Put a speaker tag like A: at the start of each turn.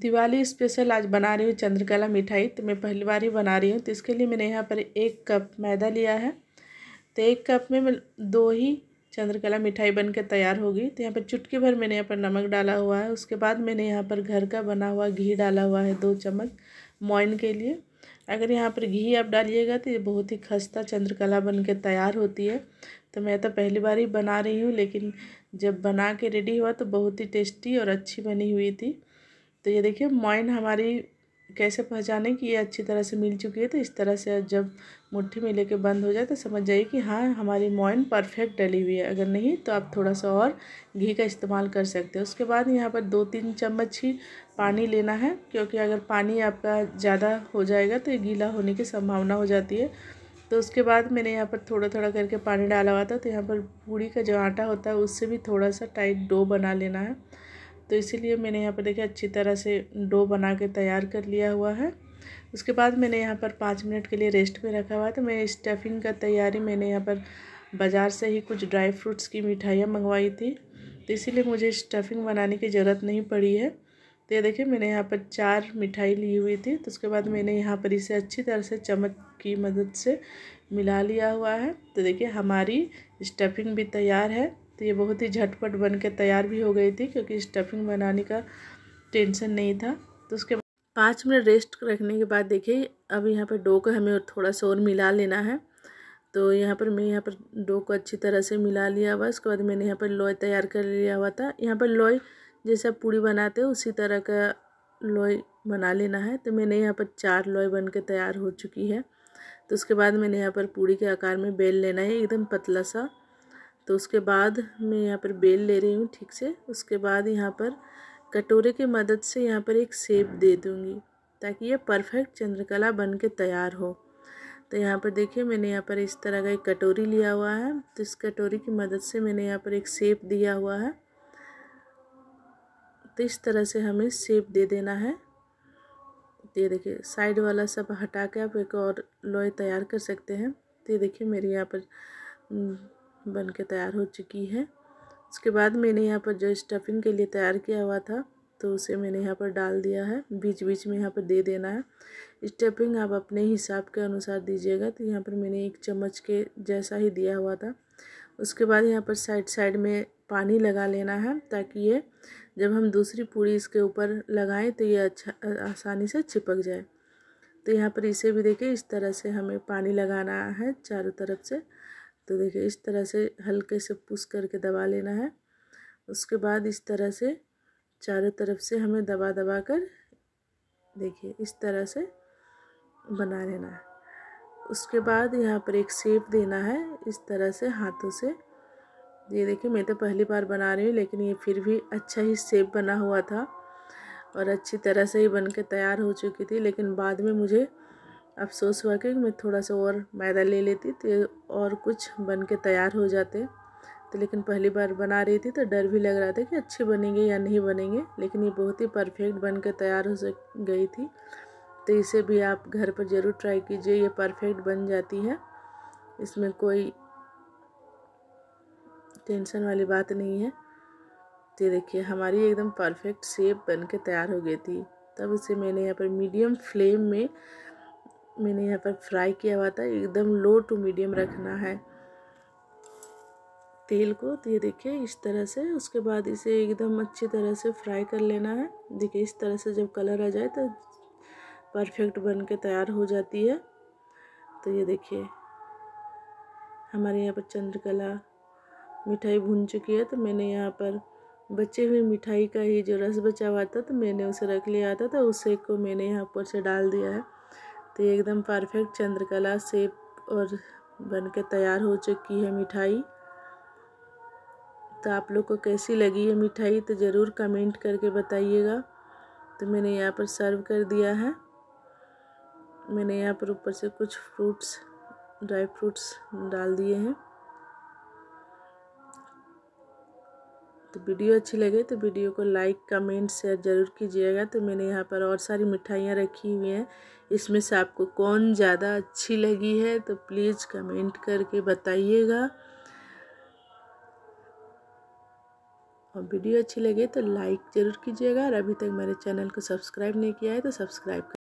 A: Diwali special आज बना रही हूँ चंद्रकला मिठाई तो मैं पहली बार ही बना रही हूँ तो इसके लिए मैंने यहाँ पर एक कप मैदा लिया है तो एक कप में दो ही चंद्रकला मिठाई बन के तैयार होगी तो यहाँ पर चुटकी भर मैंने यहाँ पर नमक डाला हुआ है उसके बाद मैंने यहाँ पर घर का बना हुआ घी डाला हुआ है दो चम्मच मोइन के लिए अगर यहाँ पर घी आप डालिएगा तो ये बहुत ही खस्ता चंद्रकला बन के तैयार होती है तो मैं तो पहली बार ही बना रही हूँ लेकिन जब बना के रेडी हुआ तो बहुत ही टेस्टी और अच्छी बनी हुई थी तो ये देखिए मॉइन हमारी कैसे पहचाने कि ये अच्छी तरह से मिल चुकी है तो इस तरह से जब मुट्ठी में लेके बंद हो जाए तो समझ जाइए कि हाँ हमारी मॉइन परफेक्ट डली हुई है अगर नहीं तो आप थोड़ा सा और घी का इस्तेमाल कर सकते हैं उसके बाद यहाँ पर दो तीन चम्मच ही पानी लेना है क्योंकि अगर पानी आपका ज़्यादा हो जाएगा तो गीला होने की संभावना हो जाती है तो उसके बाद मैंने यहाँ पर थोड़ा थोड़ा करके पानी डाला हुआ था तो यहाँ पर पूड़ी का जो आटा होता है उससे भी थोड़ा सा टाइट डो बना लेना है तो इसीलिए मैंने यहाँ पर देखिए अच्छी तरह से डो बना के तैयार कर लिया हुआ है उसके बाद मैंने यहाँ पर पाँच मिनट के लिए रेस्ट पे रखा हुआ है तो मैं स्टफिंग का तैयारी मैंने यहाँ पर बाज़ार से ही कुछ ड्राई फ्रूट्स की मिठाइयाँ मंगवाई थी तो इसीलिए मुझे स्टफिंग बनाने की ज़रूरत नहीं पड़ी है तो ये देखिए मैंने यहाँ पर चार मिठाई ली हुई थी तो उसके बाद मैंने यहाँ पर इसे अच्छी तरह से चम्मच की मदद से मिला लिया हुआ है तो देखिए हमारी स्टफिंग भी तैयार है तो ये बहुत ही झटपट बन के तैयार भी हो गई थी क्योंकि स्टफिंग बनाने का टेंशन नहीं था तो उसके पाँच मिनट रेस्ट रखने के बाद देखिए अब यहाँ पर डो को हमें थोड़ा सा और मिला लेना है तो यहाँ पर मैं यहाँ पर डो को अच्छी तरह से मिला लिया हुआ उसके बाद मैंने यहाँ पर लोई तैयार कर लिया हुआ था यहाँ पर लोई जैसे आप पूड़ी बनाते हो उसी तरह का लोई बना लेना है तो मैंने यहाँ पर चार लोई बन के तैयार हो चुकी है तो उसके बाद मैंने यहाँ पर पूड़ी के आकार में बेल लेना है एकदम पतला सा तो उसके बाद मैं यहाँ पर बेल ले रही हूँ ठीक से उसके बाद यहाँ पर कटोरे की मदद से यहाँ पर एक सेब दे दूँगी ताकि ये परफेक्ट चंद्रकला बन के तैयार हो तो यहाँ पर देखिए मैंने यहाँ पर इस तरह का एक कटोरी लिया हुआ है तो इस कटोरी की मदद से मैंने यहाँ पर एक सेब दिया हुआ है तो इस तरह से हमें सेब दे देना है तो ये देखिए साइड वाला सब हटा के आप एक और लोई तैयार कर सकते हैं तो ये देखिए मेरे यहाँ पर बन के तैयार हो चुकी है उसके बाद मैंने यहाँ पर जो स्टफिंग के लिए तैयार किया हुआ था तो उसे मैंने यहाँ पर डाल दिया है बीच बीच में यहाँ पर दे देना है स्टफिंग आप अपने हिसाब के अनुसार दीजिएगा तो यहाँ पर मैंने एक चम्मच के जैसा ही दिया हुआ था उसके बाद यहाँ पर साइड साइड में पानी लगा लेना है ताकि ये जब हम दूसरी पूड़ी इसके ऊपर लगाएं तो ये अच्छा आसानी से चिपक जाए तो यहाँ पर इसे भी देखिए इस तरह से हमें पानी लगाना है चारों तरफ से तो देखिए इस तरह से हल्के से पुश करके दबा लेना है उसके बाद इस तरह से चारों तरफ से हमें दबा दबा कर देखिए इस तरह से बना लेना है उसके बाद यहाँ पर एक सेप देना है इस तरह से हाथों से ये देखिए मैं तो पहली बार बना रही हूँ लेकिन ये फिर भी अच्छा ही सेप बना हुआ था और अच्छी तरह से ही बन के तैयार हो चुकी थी लेकिन बाद में मुझे अफसोस हुआ कि मैं थोड़ा सा और मैदा ले लेती तो और कुछ बन के तैयार हो जाते तो लेकिन पहली बार बना रही थी तो डर भी लग रहा था कि अच्छे बनेंगे या नहीं बनेंगे लेकिन ये बहुत ही परफेक्ट बन के तैयार हो गई थी तो इसे भी आप घर पर ज़रूर ट्राई कीजिए ये परफेक्ट बन जाती है इसमें कोई टेंशन वाली बात नहीं है तो देखिए हमारी एकदम परफेक्ट शेप बन के तैयार हो गई थी तब इसे मैंने यहाँ पर मीडियम फ्लेम में मैंने यहाँ पर फ्राई किया हुआ था एकदम लो टू मीडियम रखना है तेल को तो ये देखिए इस तरह से उसके बाद इसे एकदम अच्छी तरह से फ्राई कर लेना है देखिए इस तरह से जब कलर आ जाए तो परफेक्ट बन के तैयार हो जाती है तो ये देखिए हमारे यहाँ पर चंद्रकला मिठाई भून चुकी है तो मैंने यहाँ पर बचे हुए मिठाई का ही जो रस बचा हुआ था तो मैंने उसे रख लिया था तो उसे को मैंने यहाँ पर से डाल दिया है तो ये एकदम परफेक्ट चंद्रकला सेप और बन के तैयार हो चुकी है मिठाई तो आप लोग को कैसी लगी है मिठाई तो ज़रूर कमेंट करके बताइएगा तो मैंने यहाँ पर सर्व कर दिया है मैंने यहाँ पर ऊपर से कुछ फ्रूट्स ड्राई फ्रूट्स डाल दिए हैं तो वीडियो अच्छी लगे तो वीडियो को लाइक कमेंट शेयर ज़रूर कीजिएगा तो मैंने यहाँ पर और सारी मिठाइयाँ रखी हुई हैं इसमें से आपको कौन ज़्यादा अच्छी लगी है तो प्लीज़ कमेंट करके बताइएगा और वीडियो अच्छी लगे तो लाइक ज़रूर कीजिएगा और अभी तक मेरे चैनल को सब्सक्राइब नहीं किया है तो सब्सक्राइब